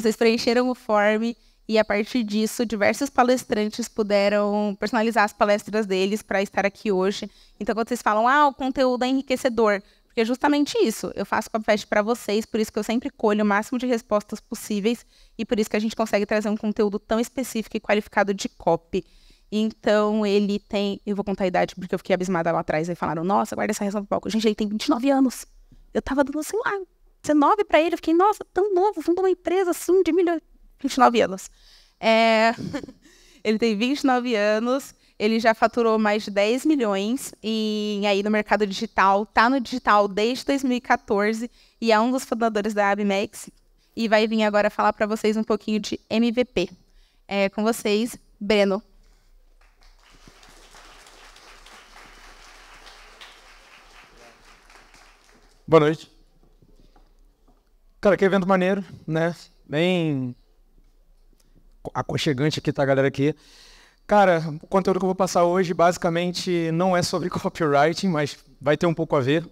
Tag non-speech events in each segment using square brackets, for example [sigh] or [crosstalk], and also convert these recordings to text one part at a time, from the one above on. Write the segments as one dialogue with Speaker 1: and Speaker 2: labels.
Speaker 1: Vocês preencheram o form e a partir disso, diversos palestrantes puderam personalizar as palestras deles para estar aqui hoje. Então, quando vocês falam, ah, o conteúdo é enriquecedor, porque é justamente isso. Eu faço copyfest para vocês, por isso que eu sempre colho o máximo de respostas possíveis e por isso que a gente consegue trazer um conteúdo tão específico e qualificado de copy. Então, ele tem. Eu vou contar a idade porque eu fiquei abismada lá atrás. Aí falaram, nossa, guarda essa reação do palco. Gente, ele tem 29 anos. Eu tava dando, sei assim, lá, 19 para ele, eu fiquei, nossa, tão novo, fundou uma empresa assim de milhões. 29 anos. É... [laughs] ele tem 29 anos, ele já faturou mais de 10 milhões e aí no mercado digital, tá no digital desde 2014 e é um dos fundadores da Abmex e vai vir agora falar para vocês um pouquinho de MVP. É, com vocês, Breno. Boa noite. Cara, que evento maneiro, né? Bem aconchegante aqui, tá, galera aqui. Cara, o conteúdo que eu vou passar hoje basicamente não é sobre [laughs] copywriting, mas vai ter um pouco a ver.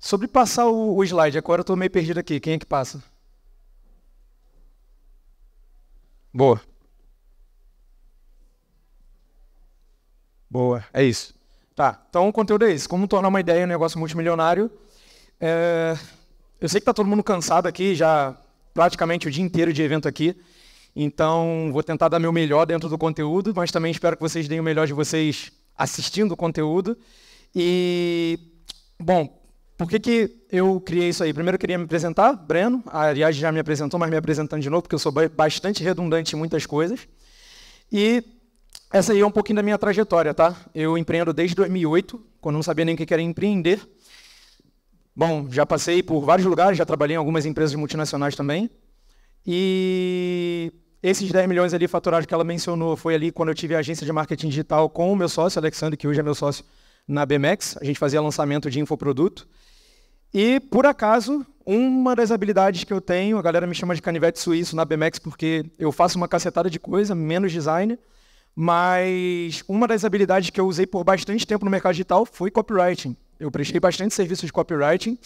Speaker 1: Sobre passar o, o slide, agora eu tô meio perdido aqui. Quem é que passa? Boa. Boa, é isso. Tá, então o conteúdo é esse. Como tornar uma ideia um negócio multimilionário. É... Eu sei que está todo mundo cansado aqui, já praticamente o dia inteiro de evento aqui. Então, vou tentar dar meu melhor dentro do conteúdo, mas também espero que vocês deem o melhor de vocês assistindo o conteúdo. E, bom, por que, que eu criei isso aí? Primeiro, eu queria me apresentar, Breno. A já me apresentou, mas me apresentando de novo, porque eu sou bastante redundante em muitas coisas. E essa aí é um pouquinho da minha trajetória, tá? Eu empreendo desde 2008, quando não sabia nem o que era empreender. Bom, já passei por vários lugares, já trabalhei em algumas empresas multinacionais também. E esses 10 milhões ali faturados que ela mencionou foi ali quando eu tive a agência de marketing digital com o meu sócio, Alexandre, que hoje é meu sócio na BMX. A gente fazia lançamento de infoproduto. E, por acaso, uma das habilidades que eu tenho, a galera me chama de canivete suíço na BMX porque eu faço uma cacetada de coisa, menos design, mas uma das habilidades que eu usei por bastante tempo no mercado digital foi copywriting. Eu prestei bastante serviço de copywriting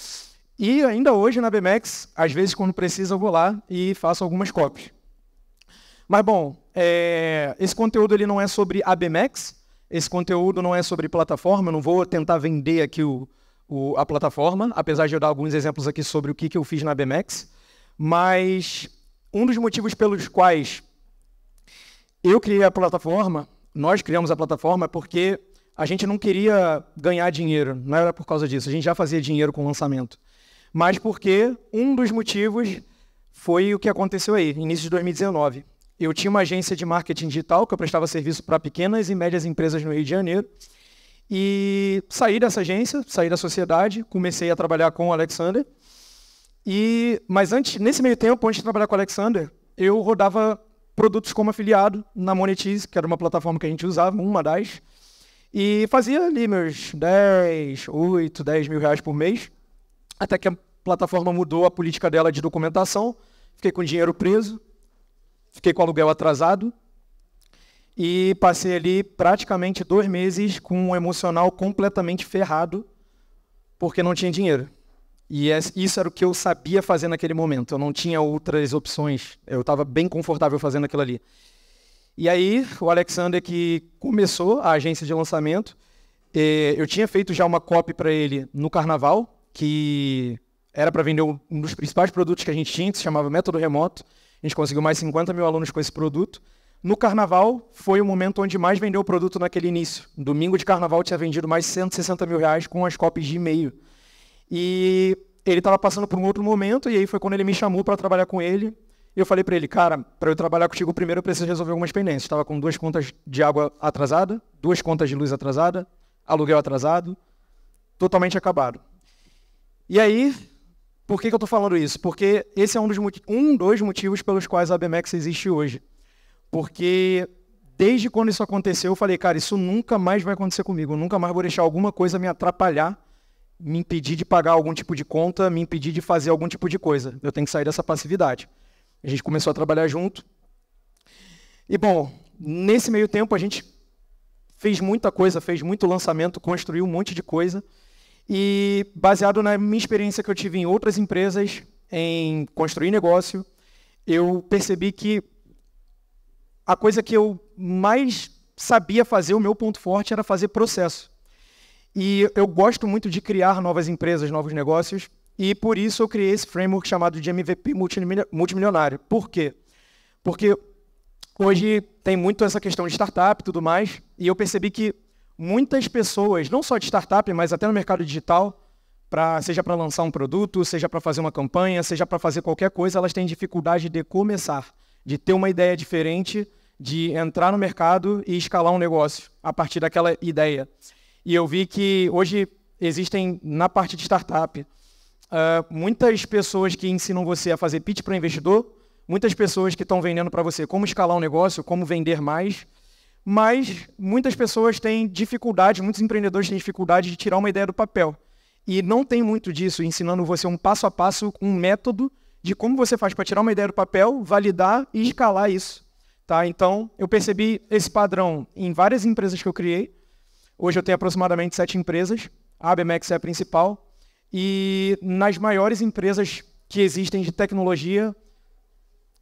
Speaker 1: e ainda hoje na BMX, às vezes quando precisa eu vou lá e faço algumas copies. Mas bom, é... esse conteúdo ele não é sobre a BMX, esse conteúdo não é sobre plataforma, eu não vou tentar vender aqui o, o, a plataforma, apesar de eu dar alguns exemplos aqui sobre o que, que eu fiz na BMX, mas um dos motivos pelos quais eu criei a plataforma, nós criamos a plataforma, é porque a gente não queria ganhar dinheiro, não era por causa disso, a gente já fazia dinheiro com o lançamento. Mas porque um dos motivos foi o que aconteceu aí, início de 2019. Eu tinha uma agência de marketing digital que eu prestava serviço para pequenas e médias empresas no Rio de Janeiro. E saí dessa agência, saí da sociedade, comecei a trabalhar com o Alexander. E, mas antes, nesse meio tempo, antes de trabalhar com o Alexander, eu rodava produtos como afiliado na Monetize, que era uma plataforma que a gente usava, uma das. E fazia ali meus 10, 8, 10 mil reais por mês, até que a plataforma mudou a política dela de documentação, fiquei com dinheiro preso, fiquei com aluguel atrasado, e passei ali praticamente dois meses com um emocional completamente ferrado, porque não tinha dinheiro. E isso era o que eu sabia fazer naquele momento. Eu não tinha outras opções. Eu estava bem confortável fazendo aquilo ali. E aí, o Alexander, que começou a agência de lançamento, eh, eu tinha feito já uma copy para ele no carnaval, que era para vender um dos principais produtos que a gente tinha, que se chamava Método Remoto. A gente conseguiu mais 50 mil alunos com esse produto. No carnaval, foi o momento onde mais vendeu o produto naquele início. Domingo de carnaval tinha vendido mais 160 mil reais com as copies de e-mail. E ele estava passando por um outro momento, e aí foi quando ele me chamou para trabalhar com ele. E eu falei para ele, cara, para eu trabalhar contigo primeiro eu preciso resolver algumas pendências. Estava com duas contas de água atrasada, duas contas de luz atrasada, aluguel atrasado, totalmente acabado. E aí, por que, que eu estou falando isso? Porque esse é um dos, um dos motivos pelos quais a BMX existe hoje. Porque desde quando isso aconteceu, eu falei, cara, isso nunca mais vai acontecer comigo. Eu nunca mais vou deixar alguma coisa me atrapalhar, me impedir de pagar algum tipo de conta, me impedir de fazer algum tipo de coisa. Eu tenho que sair dessa passividade. A gente começou a trabalhar junto. E bom, nesse meio tempo a gente fez muita coisa, fez muito lançamento, construiu um monte de coisa. E baseado na minha experiência que eu tive em outras empresas, em construir negócio, eu percebi que a coisa que eu mais sabia fazer, o meu ponto forte, era fazer processo. E eu gosto muito de criar novas empresas, novos negócios. E por isso eu criei esse framework chamado de MVP multimilionário. Por quê? Porque hoje tem muito essa questão de startup e tudo mais, e eu percebi que muitas pessoas, não só de startup, mas até no mercado digital, pra, seja para lançar um produto, seja para fazer uma campanha, seja para fazer qualquer coisa, elas têm dificuldade de começar, de ter uma ideia diferente, de entrar no mercado e escalar um negócio a partir daquela ideia. E eu vi que hoje existem, na parte de startup, Uh, muitas pessoas que ensinam você a fazer pitch para investidor, muitas pessoas que estão vendendo para você como escalar um negócio, como vender mais, mas muitas pessoas têm dificuldade, muitos empreendedores têm dificuldade de tirar uma ideia do papel. E não tem muito disso, ensinando você um passo a passo, um método de como você faz para tirar uma ideia do papel, validar e escalar isso. Tá? Então, eu percebi esse padrão em várias empresas que eu criei. Hoje eu tenho aproximadamente sete empresas. A ABMEX é a principal e nas maiores empresas que existem de tecnologia,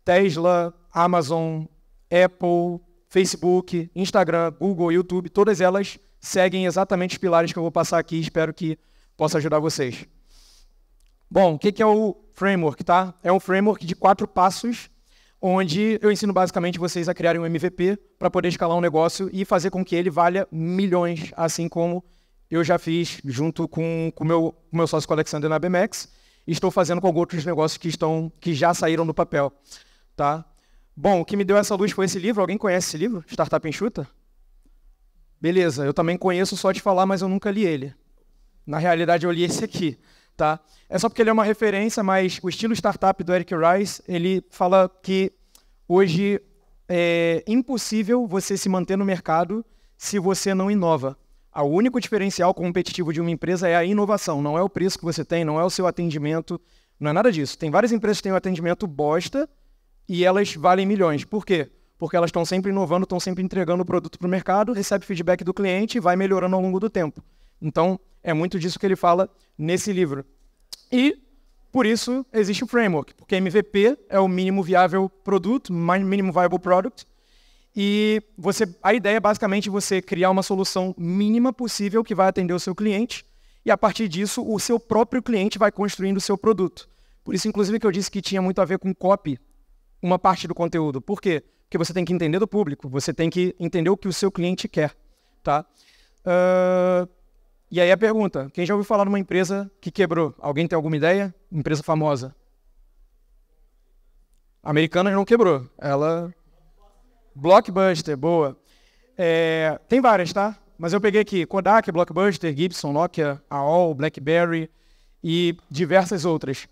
Speaker 1: Tesla, Amazon, Apple, Facebook, Instagram, Google, YouTube, todas elas seguem exatamente os pilares que eu vou passar aqui e espero que possa ajudar vocês. Bom, o que é o framework, tá? É um framework de quatro passos, onde eu ensino basicamente vocês a criarem um MVP para poder escalar um negócio e fazer com que ele valha milhões, assim como eu já fiz junto com o meu, meu sócio com Alexander na BMX e estou fazendo com outros negócios que, estão, que já saíram do papel. Tá? Bom, o que me deu essa luz foi esse livro. Alguém conhece esse livro? Startup Enxuta? Beleza, eu também conheço só de falar, mas eu nunca li ele. Na realidade, eu li esse aqui. Tá? É só porque ele é uma referência, mas o estilo startup do Eric Rice, ele fala que hoje é impossível você se manter no mercado se você não inova. O único diferencial competitivo de uma empresa é a inovação, não é o preço que você tem, não é o seu atendimento, não é nada disso. Tem várias empresas que têm um atendimento bosta e elas valem milhões. Por quê? Porque elas estão sempre inovando, estão sempre entregando o produto para o mercado, recebe feedback do cliente e vai melhorando ao longo do tempo. Então, é muito disso que ele fala nesse livro. E, por isso, existe o framework, porque MVP é o mínimo viável produto, mínimo viable product, e você, a ideia é basicamente você criar uma solução mínima possível que vai atender o seu cliente, e a partir disso o seu próprio cliente vai construindo o seu produto. Por isso, inclusive, que eu disse que tinha muito a ver com copy, uma parte do conteúdo. Por quê? Porque você tem que entender do público, você tem que entender o que o seu cliente quer, tá? Uh, e aí a pergunta, quem já ouviu falar numa empresa que quebrou? Alguém tem alguma ideia? Empresa famosa. A Americanas não quebrou, ela Blockbuster, boa. É, tem várias, tá? Mas eu peguei aqui Kodak, Blockbuster, Gibson, Nokia, AOL, BlackBerry e diversas outras.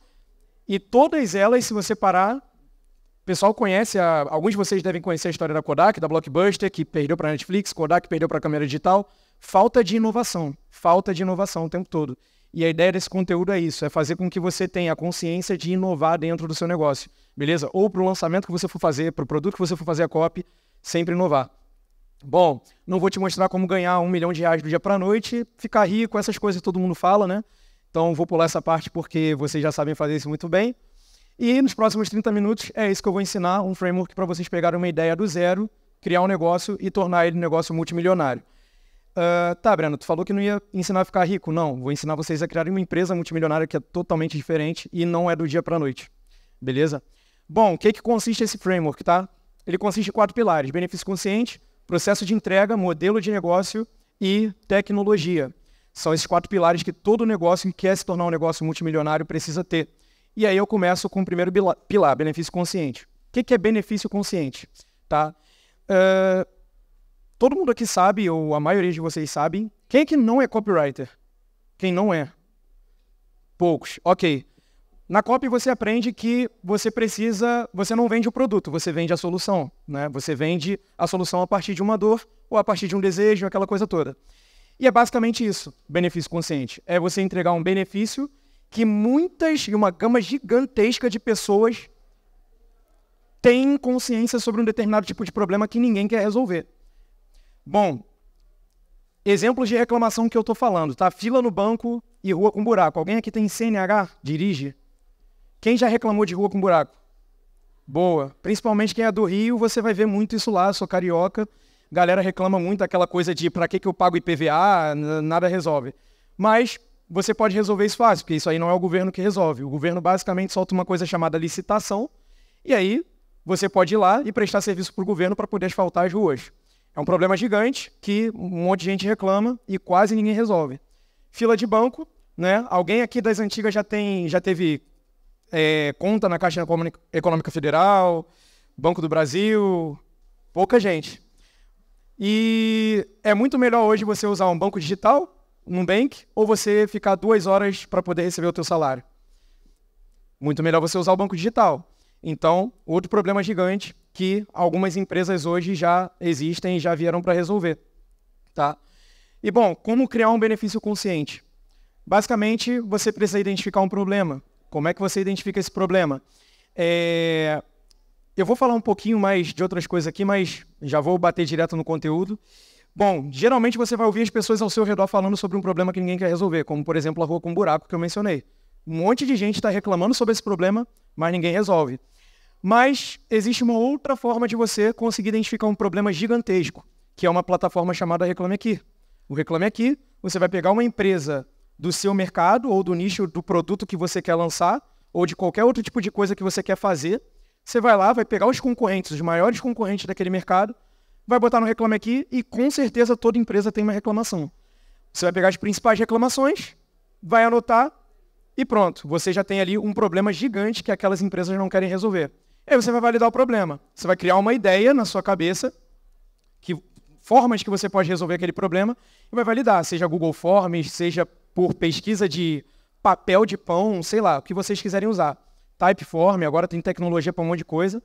Speaker 1: E todas elas, se você parar, o pessoal conhece, a, alguns de vocês devem conhecer a história da Kodak, da Blockbuster, que perdeu para a Netflix, Kodak perdeu para a câmera digital. Falta de inovação, falta de inovação o tempo todo. E a ideia desse conteúdo é isso, é fazer com que você tenha a consciência de inovar dentro do seu negócio beleza? Ou para o lançamento que você for fazer, para o produto que você for fazer a copy, sempre inovar. Bom, não vou te mostrar como ganhar um milhão de reais do dia para a noite, ficar rico, essas coisas que todo mundo fala, né? Então vou pular essa parte porque vocês já sabem fazer isso muito bem. E nos próximos 30 minutos é isso que eu vou ensinar, um framework para vocês pegarem uma ideia do zero, criar um negócio e tornar ele um negócio multimilionário. Uh, tá, Breno, tu falou que não ia ensinar a ficar rico. Não, vou ensinar vocês a criar uma empresa multimilionária que é totalmente diferente e não é do dia para a noite. Beleza? Bom, o que, é que consiste esse framework, tá? Ele consiste em quatro pilares: benefício consciente, processo de entrega, modelo de negócio e tecnologia. São esses quatro pilares que todo negócio que quer se tornar um negócio multimilionário precisa ter. E aí eu começo com o primeiro pilar, benefício consciente. O que, é, é benefício consciente? Tá? Uh, todo mundo aqui sabe, ou a maioria de vocês sabem, quem é que não é copywriter? Quem não é? Poucos. Ok. Na COP você aprende que você precisa, você não vende o produto, você vende a solução, né? Você vende a solução a partir de uma dor ou a partir de um desejo, aquela coisa toda. E é basicamente isso, benefício consciente. É você entregar um benefício que muitas e uma gama gigantesca de pessoas têm consciência sobre um determinado tipo de problema que ninguém quer resolver. Bom, exemplos de reclamação que eu estou falando, tá? Fila no banco e rua com buraco. Alguém aqui tem CNH? Dirige? Quem já reclamou de rua com buraco? Boa. Principalmente quem é do Rio, você vai ver muito isso lá. sou carioca. Galera reclama muito aquela coisa de para que, que eu pago IPVA, nada resolve. Mas você pode resolver isso fácil, porque isso aí não é o governo que resolve. O governo basicamente solta uma coisa chamada licitação, e aí você pode ir lá e prestar serviço para o governo para poder asfaltar as ruas. É um problema gigante que um monte de gente reclama e quase ninguém resolve. Fila de banco, né? Alguém aqui das antigas já tem, já teve é, conta na Caixa Econômica Federal, Banco do Brasil, pouca gente. E é muito melhor hoje você usar um banco digital, um bank, ou você ficar duas horas para poder receber o teu salário. Muito melhor você usar o banco digital. Então, outro problema gigante que algumas empresas hoje já existem e já vieram para resolver. Tá? E bom, como criar um benefício consciente? Basicamente, você precisa identificar um problema. Como é que você identifica esse problema? É... Eu vou falar um pouquinho mais de outras coisas aqui, mas já vou bater direto no conteúdo. Bom, geralmente você vai ouvir as pessoas ao seu redor falando sobre um problema que ninguém quer resolver, como por exemplo a rua com buraco que eu mencionei. Um monte de gente está reclamando sobre esse problema, mas ninguém resolve. Mas existe uma outra forma de você conseguir identificar um problema gigantesco, que é uma plataforma chamada Reclame Aqui. O Reclame Aqui, você vai pegar uma empresa do seu mercado ou do nicho do produto que você quer lançar ou de qualquer outro tipo de coisa que você quer fazer. Você vai lá, vai pegar os concorrentes, os maiores concorrentes daquele mercado, vai botar no Reclame Aqui e com certeza toda empresa tem uma reclamação. Você vai pegar as principais reclamações, vai anotar e pronto. Você já tem ali um problema gigante que aquelas empresas não querem resolver. Aí você vai validar o problema. Você vai criar uma ideia na sua cabeça que formas que você pode resolver aquele problema e vai validar, seja Google Forms, seja por pesquisa de papel de pão, sei lá, o que vocês quiserem usar. Typeform, agora tem tecnologia para um monte de coisa.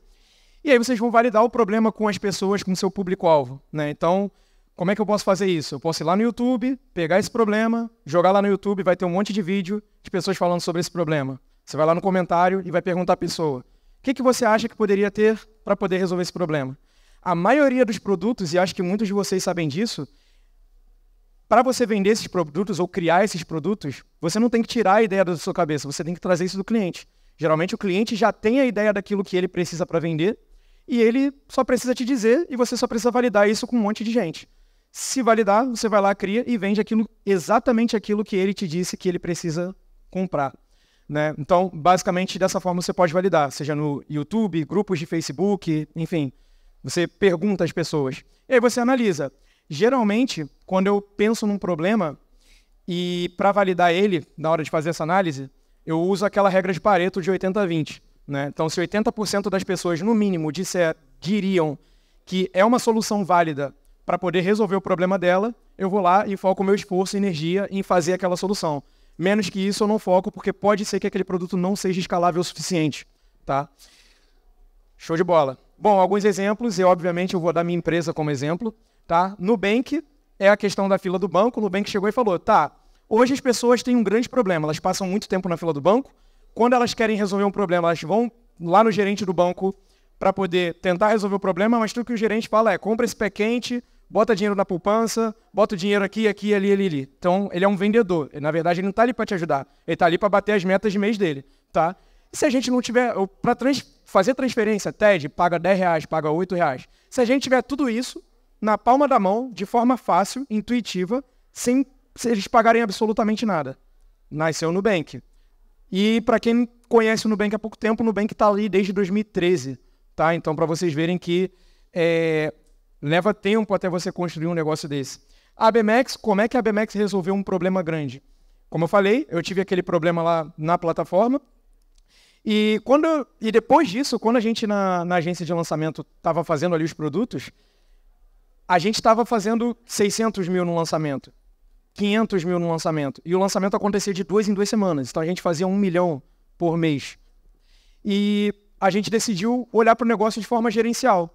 Speaker 1: E aí vocês vão validar o problema com as pessoas, com o seu público-alvo. Né? Então, como é que eu posso fazer isso? Eu posso ir lá no YouTube, pegar esse problema, jogar lá no YouTube, vai ter um monte de vídeo de pessoas falando sobre esse problema. Você vai lá no comentário e vai perguntar à pessoa: o que, que você acha que poderia ter para poder resolver esse problema? A maioria dos produtos, e acho que muitos de vocês sabem disso, para você vender esses produtos ou criar esses produtos, você não tem que tirar a ideia da sua cabeça, você tem que trazer isso do cliente. Geralmente o cliente já tem a ideia daquilo que ele precisa para vender e ele só precisa te dizer e você só precisa validar isso com um monte de gente. Se validar, você vai lá, cria e vende aquilo, exatamente aquilo que ele te disse que ele precisa comprar. Né? Então, basicamente, dessa forma você pode validar, seja no YouTube, grupos de Facebook, enfim, você pergunta às pessoas. E aí você analisa. Geralmente, quando eu penso num problema e para validar ele, na hora de fazer essa análise, eu uso aquela regra de Pareto de 80-20. Né? Então, se 80% das pessoas, no mínimo, disser, diriam que é uma solução válida para poder resolver o problema dela, eu vou lá e foco meu esforço e energia em fazer aquela solução. Menos que isso, eu não foco, porque pode ser que aquele produto não seja escalável o suficiente. Tá? Show de bola. Bom, alguns exemplos, e obviamente eu vou dar minha empresa como exemplo, tá? Nubank é a questão da fila do banco. O Nubank chegou e falou: tá, hoje as pessoas têm um grande problema, elas passam muito tempo na fila do banco. Quando elas querem resolver um problema, elas vão lá no gerente do banco para poder tentar resolver o problema, mas tudo que o gerente fala é: compra esse pé quente, bota dinheiro na poupança, bota o dinheiro aqui, aqui, ali, ali, ali. Então, ele é um vendedor. Na verdade, ele não está ali para te ajudar. Ele está ali para bater as metas de mês dele, tá? E se a gente não tiver, para trans, fazer transferência, TED, paga 10 reais, paga 8 reais. Se a gente tiver tudo isso na palma da mão, de forma fácil, intuitiva, sem eles pagarem absolutamente nada. Nasceu o Nubank. E para quem conhece o Nubank há pouco tempo, o Nubank está ali desde 2013. Tá? Então, para vocês verem que é, leva tempo até você construir um negócio desse. A BMX, como é que a BMX resolveu um problema grande? Como eu falei, eu tive aquele problema lá na plataforma, e, quando, e depois disso, quando a gente na, na agência de lançamento estava fazendo ali os produtos, a gente estava fazendo 600 mil no lançamento, 500 mil no lançamento. E o lançamento acontecia de duas em duas semanas. Então a gente fazia um milhão por mês. E a gente decidiu olhar para o negócio de forma gerencial.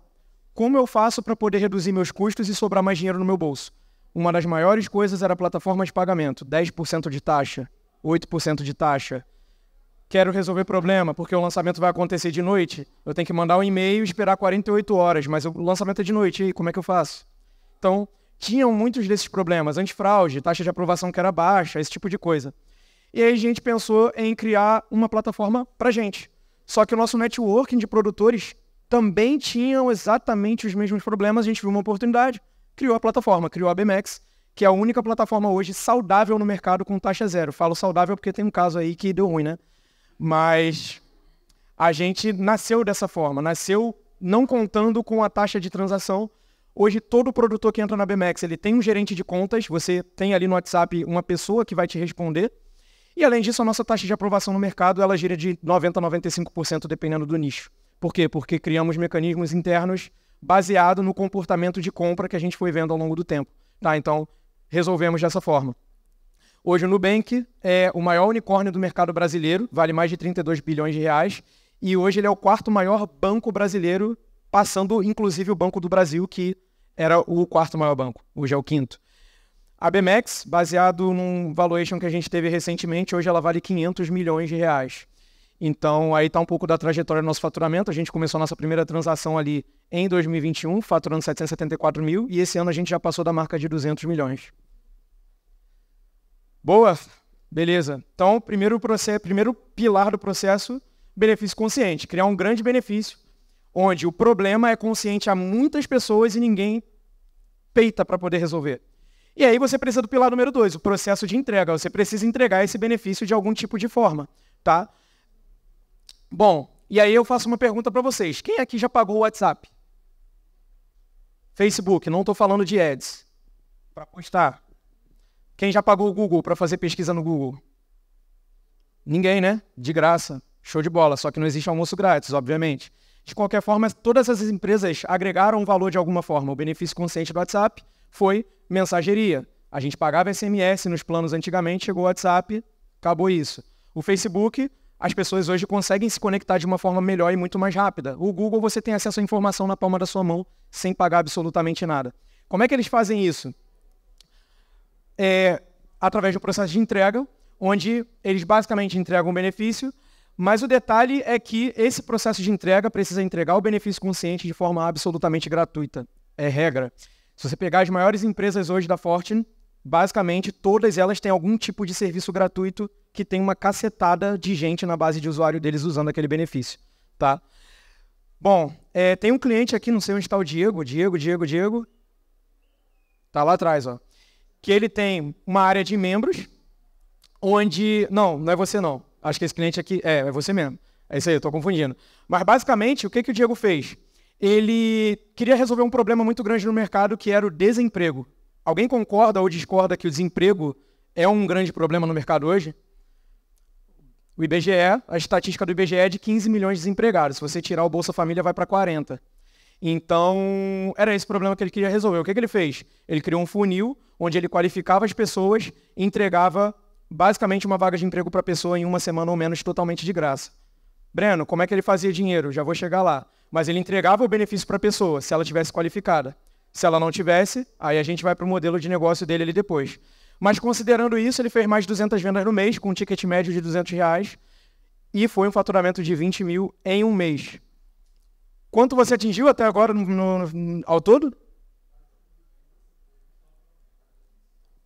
Speaker 1: Como eu faço para poder reduzir meus custos e sobrar mais dinheiro no meu bolso? Uma das maiores coisas era a plataforma de pagamento: 10% de taxa, 8% de taxa quero resolver problema, porque o lançamento vai acontecer de noite, eu tenho que mandar um e-mail e esperar 48 horas, mas o lançamento é de noite, e como é que eu faço? Então, tinham muitos desses problemas, antifraude, taxa de aprovação que era baixa, esse tipo de coisa. E aí a gente pensou em criar uma plataforma para gente. Só que o nosso networking de produtores também tinham exatamente os mesmos problemas, a gente viu uma oportunidade, criou a plataforma, criou a BMX, que é a única plataforma hoje saudável no mercado com taxa zero. Falo saudável porque tem um caso aí que deu ruim, né? Mas a gente nasceu dessa forma, nasceu não contando com a taxa de transação. Hoje, todo produtor que entra na BMX, ele tem um gerente de contas, você tem ali no WhatsApp uma pessoa que vai te responder. E além disso, a nossa taxa de aprovação no mercado, ela gira de 90% a 95% dependendo do nicho. Por quê? Porque criamos mecanismos internos baseado no comportamento de compra que a gente foi vendo ao longo do tempo. Tá? Então, resolvemos dessa forma. Hoje o Nubank é o maior unicórnio do mercado brasileiro, vale mais de 32 bilhões de reais, e hoje ele é o quarto maior banco brasileiro, passando inclusive o Banco do Brasil, que era o quarto maior banco, hoje é o quinto. A BMEX, baseado num valuation que a gente teve recentemente, hoje ela vale 500 milhões de reais. Então, aí está um pouco da trajetória do nosso faturamento. A gente começou a nossa primeira transação ali em 2021, faturando 774 mil, e esse ano a gente já passou da marca de 200 milhões. Boa? Beleza. Então, primeiro, processo, primeiro pilar do processo, benefício consciente. Criar um grande benefício, onde o problema é consciente a muitas pessoas e ninguém peita para poder resolver. E aí você precisa do pilar número dois, o processo de entrega. Você precisa entregar esse benefício de algum tipo de forma, tá? Bom, e aí eu faço uma pergunta para vocês. Quem aqui já pagou o WhatsApp? Facebook, não estou falando de ads. Para postar, quem já pagou o Google para fazer pesquisa no Google? Ninguém, né? De graça. Show de bola. Só que não existe almoço grátis, obviamente. De qualquer forma, todas as empresas agregaram valor de alguma forma. O benefício consciente do WhatsApp foi mensageria. A gente pagava SMS nos planos antigamente, chegou o WhatsApp, acabou isso. O Facebook, as pessoas hoje conseguem se conectar de uma forma melhor e muito mais rápida. O Google, você tem acesso à informação na palma da sua mão, sem pagar absolutamente nada. Como é que eles fazem isso? é, através do processo de entrega, onde eles basicamente entregam o benefício, mas o detalhe é que esse processo de entrega precisa entregar o benefício consciente de forma absolutamente gratuita. É regra. Se você pegar as maiores empresas hoje da Fortune, basicamente todas elas têm algum tipo de serviço gratuito que tem uma cacetada de gente na base de usuário deles usando aquele benefício, tá? Bom, é, tem um cliente aqui, não sei onde está o Diego. Diego, Diego, Diego. Tá lá atrás, ó que ele tem uma área de membros, onde. Não, não é você não. Acho que esse cliente aqui. É, é você mesmo. É isso aí, eu estou confundindo. Mas basicamente, o que, que o Diego fez? Ele queria resolver um problema muito grande no mercado, que era o desemprego. Alguém concorda ou discorda que o desemprego é um grande problema no mercado hoje? O IBGE, a estatística do IBGE é de 15 milhões de desempregados. Se você tirar o Bolsa Família, vai para 40. Então, era esse problema que ele queria resolver. O que, que ele fez? Ele criou um funil onde ele qualificava as pessoas e entregava basicamente uma vaga de emprego para a pessoa em uma semana ou menos totalmente de graça. Breno, como é que ele fazia dinheiro? Já vou chegar lá. Mas ele entregava o benefício para a pessoa, se ela tivesse qualificada. Se ela não tivesse, aí a gente vai para o modelo de negócio dele ali depois. Mas considerando isso, ele fez mais de 200 vendas no mês, com um ticket médio de 200 reais, e foi um faturamento de 20 mil em um mês. Quanto você atingiu até agora no, no, ao todo?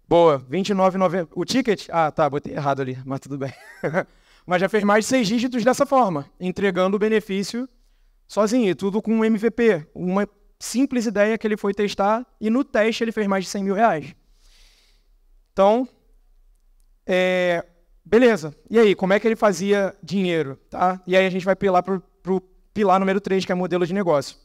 Speaker 1: Boa, 29,90. O ticket? Ah, tá, botei errado ali, mas tudo bem. [laughs] mas já fez mais de seis dígitos dessa forma, entregando o benefício sozinho, e tudo com um MVP, uma simples ideia que ele foi testar, e no teste ele fez mais de 100 mil reais. Então, é, beleza. E aí, como é que ele fazia dinheiro? Tá? E aí a gente vai pular para pilar número 3, que é modelo de negócio.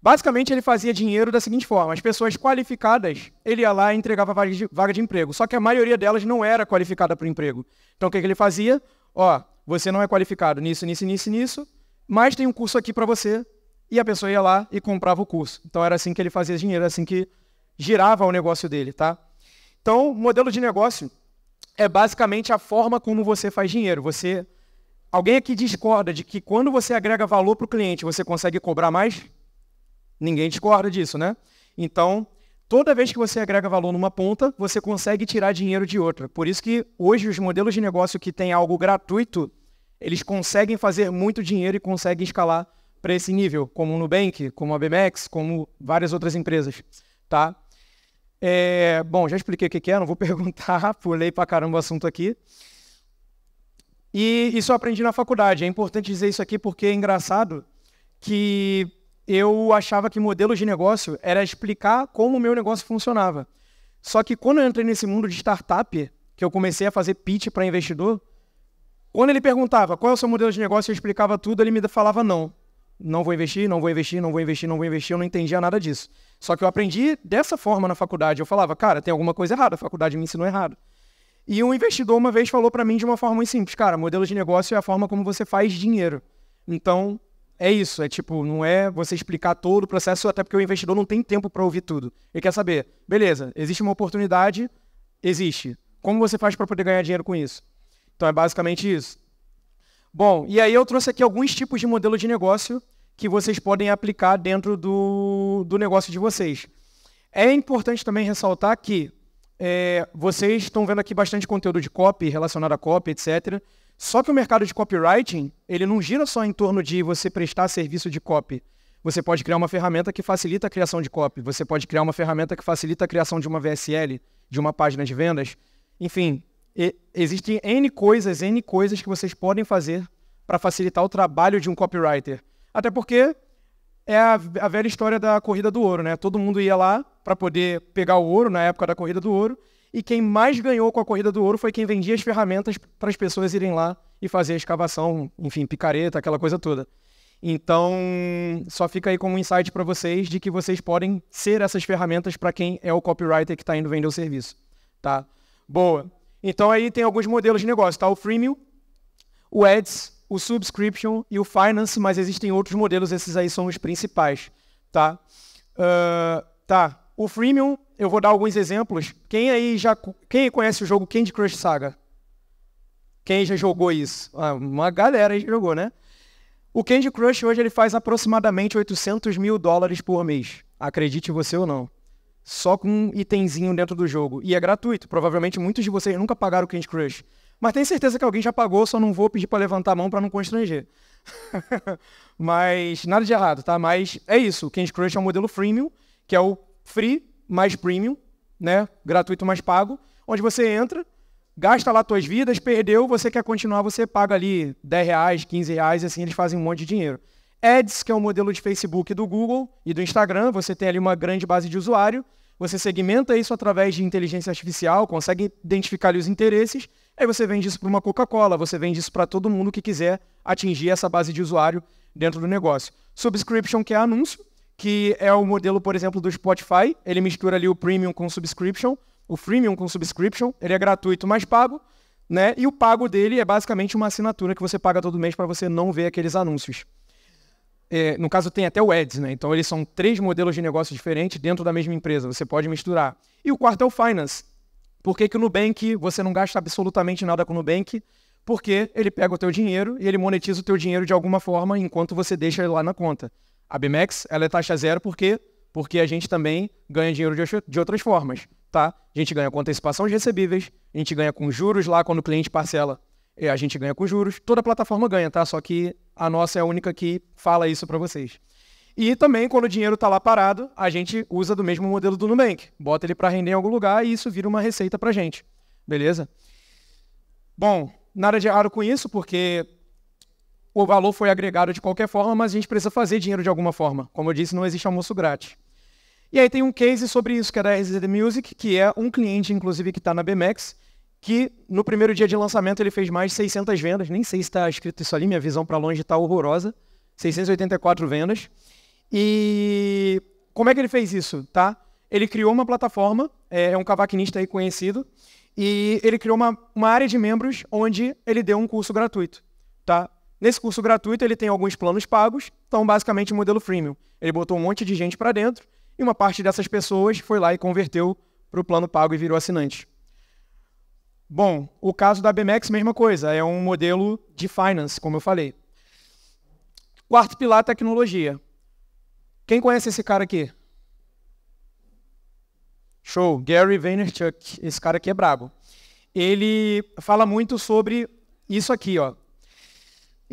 Speaker 1: Basicamente, ele fazia dinheiro da seguinte forma: as pessoas qualificadas, ele ia lá e entregava vaga de, vaga de emprego. Só que a maioria delas não era qualificada para o emprego. Então, o que, que ele fazia? Ó, você não é qualificado nisso, nisso, nisso, nisso, mas tem um curso aqui para você. E a pessoa ia lá e comprava o curso. Então, era assim que ele fazia dinheiro, assim que girava o negócio dele, tá? Então, modelo de negócio é basicamente a forma como você faz dinheiro. Você Alguém aqui discorda de que quando você agrega valor para o cliente, você consegue cobrar mais? Ninguém discorda disso, né? Então, toda vez que você agrega valor numa ponta, você consegue tirar dinheiro de outra. Por isso que hoje os modelos de negócio que têm algo gratuito, eles conseguem fazer muito dinheiro e conseguem escalar para esse nível, como o Nubank, como a BMX, como várias outras empresas, tá? É, bom, já expliquei o que é, não vou [laughs] perguntar, pulei para caramba o assunto aqui. E isso eu aprendi na faculdade. É importante dizer isso aqui porque é engraçado que eu achava que modelo de negócio era explicar como o meu negócio funcionava. Só que quando eu entrei nesse mundo de startup, que eu comecei a fazer pitch para investidor, quando ele perguntava qual é o seu modelo de negócio, eu explicava tudo, ele me falava não. Não vou investir, não vou investir, não vou investir, não vou investir, eu não entendia nada disso. Só que eu aprendi dessa forma na faculdade. Eu falava, cara, tem alguma coisa errada, a faculdade me ensinou errado. E um investidor uma vez falou para mim de uma forma muito simples, cara, modelo de negócio é a forma como você faz dinheiro. Então, é isso, é tipo, não é você explicar todo o processo, até porque o investidor não tem tempo para ouvir tudo. Ele quer saber, beleza, existe uma oportunidade, existe. Como você faz para poder ganhar dinheiro com isso? Então é basicamente isso. Bom, e aí eu trouxe aqui alguns tipos de modelo de negócio que vocês podem aplicar dentro do, do negócio de vocês. É importante também ressaltar que é, vocês estão vendo aqui bastante conteúdo de copy, relacionado a copy, etc. Só que o mercado de copywriting, ele não gira só em torno de você prestar serviço de copy. Você pode criar uma ferramenta que facilita a criação de copy, você pode criar uma ferramenta que facilita a criação de uma VSL, de uma página de vendas. Enfim, e, existem N coisas, N coisas que vocês podem fazer para facilitar o trabalho de um copywriter. Até porque é a, a velha história da corrida do ouro, né? Todo mundo ia lá, para poder pegar o ouro na época da corrida do ouro. E quem mais ganhou com a corrida do ouro foi quem vendia as ferramentas para as pessoas irem lá e fazer a escavação, enfim, picareta, aquela coisa toda. Então, só fica aí como um insight para vocês de que vocês podem ser essas ferramentas para quem é o copywriter que está indo vender o serviço, tá? Boa. Então aí tem alguns modelos de negócio, tá? O freemium, o ads, o subscription e o finance, mas existem outros modelos, esses aí são os principais, tá? Uh, tá. O freemium, eu vou dar alguns exemplos. Quem aí já quem conhece o jogo Candy Crush Saga? Quem já jogou isso? Ah, uma galera aí jogou, né? O Candy Crush hoje ele faz aproximadamente 800 mil dólares por mês. Acredite você ou não. Só com um itemzinho dentro do jogo. E é gratuito. Provavelmente muitos de vocês nunca pagaram o Candy Crush. Mas tenho certeza que alguém já pagou, só não vou pedir para levantar a mão para não constranger. [laughs] Mas nada de errado, tá? Mas é isso. O Candy Crush é um modelo freemium, que é o free mais premium, né? gratuito mais pago, onde você entra, gasta lá suas vidas, perdeu, você quer continuar, você paga ali 10 reais, 15 reais, e assim eles fazem um monte de dinheiro. Ads, que é o um modelo de Facebook do Google e do Instagram, você tem ali uma grande base de usuário, você segmenta isso através de inteligência artificial, consegue identificar ali os interesses, aí você vende isso para uma Coca-Cola, você vende isso para todo mundo que quiser atingir essa base de usuário dentro do negócio. Subscription, que é anúncio, que é o modelo, por exemplo, do Spotify. Ele mistura ali o premium com subscription, o freemium com subscription. Ele é gratuito, mas pago. Né? E o pago dele é basicamente uma assinatura que você paga todo mês para você não ver aqueles anúncios. É, no caso, tem até o Ads, né? Então, eles são três modelos de negócio diferentes dentro da mesma empresa. Você pode misturar. E o quarto é o Finance. Por que, que o Nubank, você não gasta absolutamente nada com o Nubank? Porque ele pega o teu dinheiro e ele monetiza o teu dinheiro de alguma forma enquanto você deixa ele lá na conta. A BMEX ela é taxa zero porque porque a gente também ganha dinheiro de outras formas, tá? A gente ganha com antecipação de recebíveis, a gente ganha com juros lá quando o cliente parcela, é, a gente ganha com juros. Toda plataforma ganha, tá? Só que a nossa é a única que fala isso para vocês. E também quando o dinheiro está lá parado, a gente usa do mesmo modelo do Nubank, bota ele para render em algum lugar e isso vira uma receita para gente, beleza? Bom, nada de errado com isso, porque o valor foi agregado de qualquer forma, mas a gente precisa fazer dinheiro de alguma forma. Como eu disse, não existe almoço grátis. E aí tem um case sobre isso, que é da RZD Music, que é um cliente, inclusive, que está na BMX, que no primeiro dia de lançamento ele fez mais de 600 vendas, nem sei se está escrito isso ali, minha visão para longe está horrorosa, 684 vendas. E como é que ele fez isso, tá? Ele criou uma plataforma, é, é um cavaquinista aí conhecido, e ele criou uma, uma área de membros onde ele deu um curso gratuito, tá? Nesse curso gratuito, ele tem alguns planos pagos, então basicamente modelo freemium. Ele botou um monte de gente para dentro e uma parte dessas pessoas foi lá e converteu para o plano pago e virou assinante. Bom, o caso da BMX, mesma coisa, é um modelo de finance, como eu falei. Quarto pilar, tecnologia. Quem conhece esse cara aqui? Show, Gary Vaynerchuk. Esse cara aqui é brabo. Ele fala muito sobre isso aqui, ó,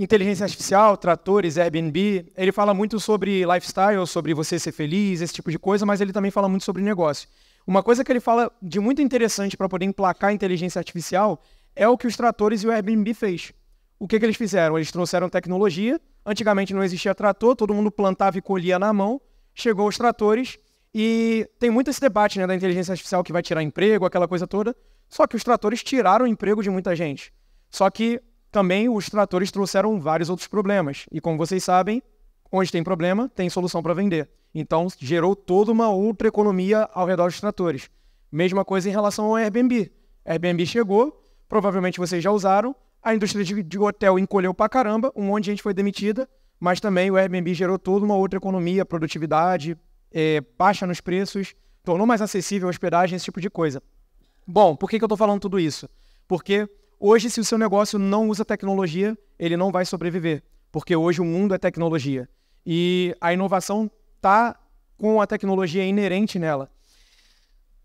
Speaker 1: inteligência artificial, tratores, Airbnb. Ele fala muito sobre lifestyle, sobre você ser feliz, esse tipo de coisa, mas ele também fala muito sobre negócio. Uma coisa que ele fala de muito interessante para poder emplacar a inteligência artificial é o que os tratores e o Airbnb fez. O que, que eles fizeram? Eles trouxeram tecnologia. Antigamente não existia trator, todo mundo plantava e colhia na mão. Chegou os tratores e tem muito esse debate né, da inteligência artificial que vai tirar emprego, aquela coisa toda. Só que os tratores tiraram o emprego de muita gente. Só que também os tratores trouxeram vários outros problemas, e como vocês sabem, onde tem problema, tem solução para vender. Então, gerou toda uma outra economia ao redor dos tratores. Mesma coisa em relação ao Airbnb. Airbnb chegou, provavelmente vocês já usaram, a indústria de, hotel encolheu para caramba, um monte de gente foi demitida, mas também o Airbnb gerou toda uma outra economia, produtividade, é, baixa nos preços, tornou mais acessível a hospedagem, esse tipo de coisa. Bom, por que, que eu estou falando tudo isso? Porque Hoje, se o seu negócio não usa tecnologia, ele não vai sobreviver, porque hoje o mundo é tecnologia. E a inovação está com a tecnologia inerente nela.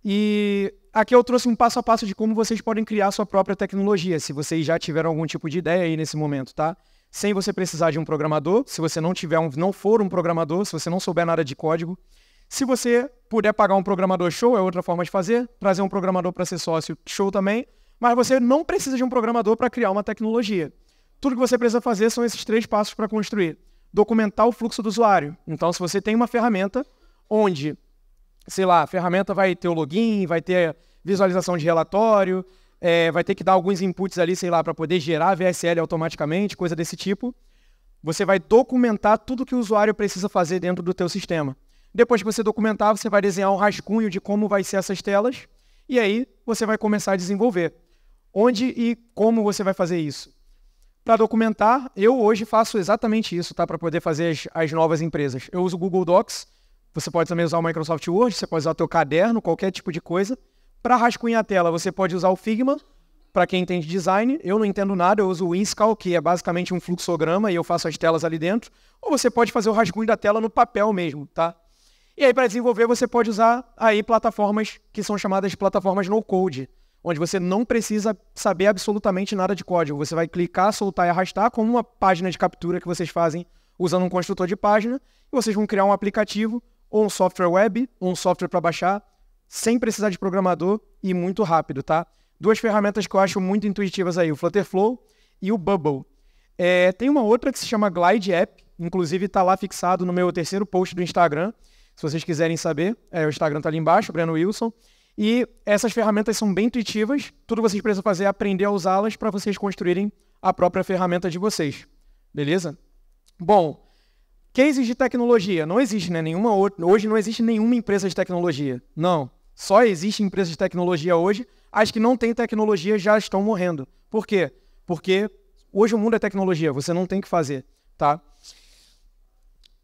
Speaker 1: E aqui eu trouxe um passo a passo de como vocês podem criar sua própria tecnologia, se vocês já tiveram algum tipo de ideia aí nesse momento, tá? Sem você precisar de um programador, se você não tiver um, não for um programador, se você não souber nada de código, se você puder pagar um programador show, é outra forma de fazer, trazer um programador para ser sócio show também, mas você não precisa de um programador para criar uma tecnologia. Tudo que você precisa fazer são esses três passos para construir. Documentar o fluxo do usuário. Então, se você tem uma ferramenta onde, sei lá, a ferramenta vai ter o login, vai ter visualização de relatório, é, vai ter que dar alguns inputs ali, sei lá, para poder gerar VSL automaticamente, coisa desse tipo. Você vai documentar tudo que o usuário precisa fazer dentro do teu sistema. Depois que você documentar, você vai desenhar um rascunho de como vai ser essas telas e aí você vai começar a desenvolver. Onde e como você vai fazer isso? Para documentar, eu hoje faço exatamente isso, tá? Para poder fazer as, as novas empresas. Eu uso o Google Docs, você pode também usar o Microsoft Word, você pode usar o teu caderno, qualquer tipo de coisa. Para rascunhar a tela, você pode usar o Figma, para quem entende design. Eu não entendo nada, eu uso o Inscal, que é basicamente um fluxograma e eu faço as telas ali dentro. Ou você pode fazer o rascunho da tela no papel mesmo, tá? E aí, para desenvolver, você pode usar aí plataformas que são chamadas de plataformas no-code onde você não precisa saber absolutamente nada de código. Você vai clicar, soltar e arrastar como uma página de captura que vocês fazem usando um construtor de página, e vocês vão criar um aplicativo ou um software web, ou um software para baixar, sem precisar de programador e muito rápido, tá? Duas ferramentas que eu acho muito intuitivas aí, o Flutterflow e o Bubble. É, tem uma outra que se chama Glide App, inclusive está lá fixado no meu terceiro post do Instagram, se vocês quiserem saber, é, o Instagram está ali embaixo, Breno Wilson. E essas ferramentas são bem intuitivas. Tudo que vocês precisam fazer é aprender a usá-las para vocês construírem a própria ferramenta de vocês. Beleza? Bom, cases de tecnologia. Não existe, né? Nenhuma outra. Hoje não existe nenhuma empresa de tecnologia. Não. Só existe empresa de tecnologia hoje. As que não têm tecnologia já estão morrendo. Por quê? Porque hoje o mundo é tecnologia. Você não tem que fazer, tá?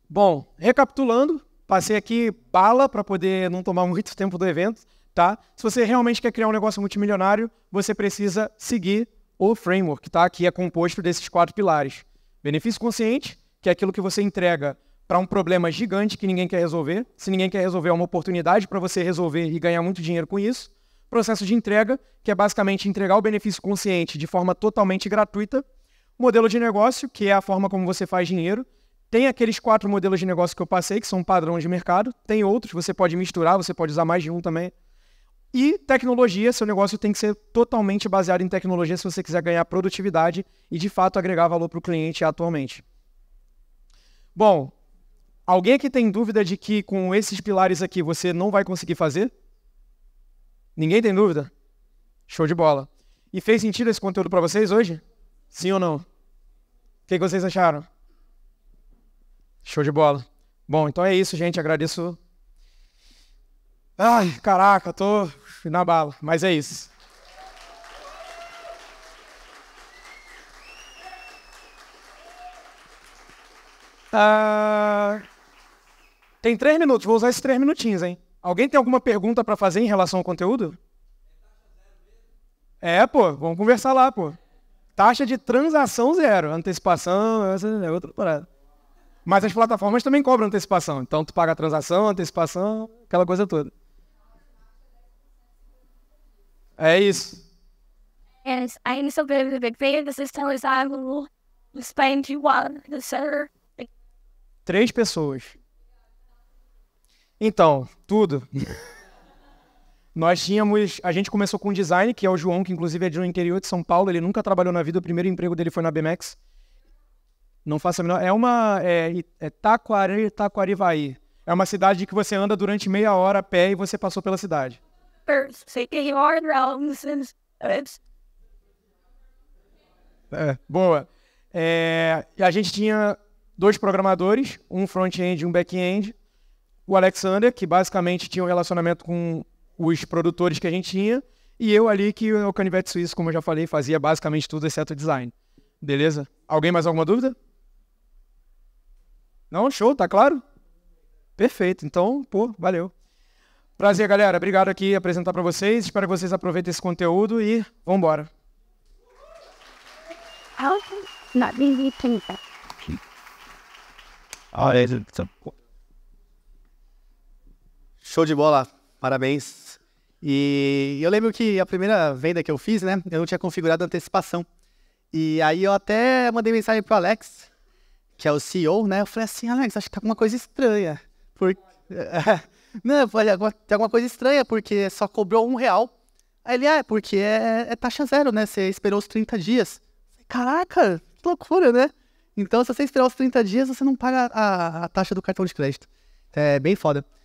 Speaker 1: Bom, recapitulando, passei aqui bala para poder não tomar [laughs] muito tempo do evento tá? Se você realmente quer criar um negócio multimilionário, você precisa seguir o framework, tá? Que é composto desses quatro pilares. Benefício consciente, que é aquilo que você entrega para um problema gigante que ninguém quer resolver. Se ninguém quer resolver, é uma oportunidade para você resolver e ganhar muito dinheiro com isso. Processo de entrega, que é basicamente entregar o benefício consciente de forma totalmente gratuita. Modelo de negócio, que é a forma como você faz dinheiro. Tem aqueles quatro modelos de negócio que eu passei, que são padrões de mercado. Tem outros, você pode misturar, você pode usar mais de um também. E tecnologia, seu negócio tem que ser totalmente baseado em tecnologia se você quiser ganhar produtividade e de fato agregar valor para o cliente atualmente. Bom, alguém aqui tem dúvida de que com esses pilares aqui você não vai conseguir fazer? Ninguém tem dúvida? Show de bola. E fez sentido esse conteúdo para vocês hoje? Sim ou não? O que, vocês acharam? Show de bola. Bom, então é isso, gente. Agradeço Ai, caraca, tô fui na bala, mas é isso. Ah, tem três minutos, vou usar esses três minutinhos, hein? Alguém tem alguma pergunta para fazer em relação ao conteúdo? É, pô, vamos conversar lá, pô. Taxa de transação zero, antecipação, essa é outra parada. Mas as plataformas também cobram antecipação, então tu paga a transação, antecipação, aquela coisa toda. É isso. And ainda sou bem, bem, bem, vocês estão usando o Spain de server. Três pessoas. Então, tudo. Nós tínhamos. A gente começou com design, que é o João, que inclusive é de um interior de São Paulo. Ele nunca trabalhou na vida. O primeiro emprego dele foi na BMX. Não faça a menor. É uma. É, é Taquari, Taquarivaí. É uma cidade que você anda durante meia hora a pé e você passou pela cidade. É, boa. É, a gente tinha dois programadores, um front-end e um back-end. O Alexander, que basicamente tinha um relacionamento com os produtores que a gente tinha, e eu ali, que o Canivete Suíço, como eu já falei, fazia basicamente tudo exceto design. Beleza? Alguém mais alguma dúvida? Não? Show, tá claro? Perfeito. Então, pô, valeu. Prazer, galera. Obrigado aqui apresentar para vocês. Espero que vocês aproveitem esse conteúdo e vamos embora. Ah, é, é, é, Show de bola, parabéns. E eu lembro que a primeira venda que eu fiz, né, eu não tinha configurado antecipação. E aí eu até mandei mensagem pro Alex, que é o CEO, né? Eu falei assim, Alex, acho que tá alguma coisa estranha. Porque... [laughs] Não, eu falei, ah, alguma, tem alguma coisa estranha, porque só cobrou um real. Aí ele, ah, é porque é, é taxa zero, né? Você esperou os 30 dias. Caraca, que loucura, né? Então, se você esperar os 30 dias, você não paga a, a taxa do cartão de crédito. É bem foda.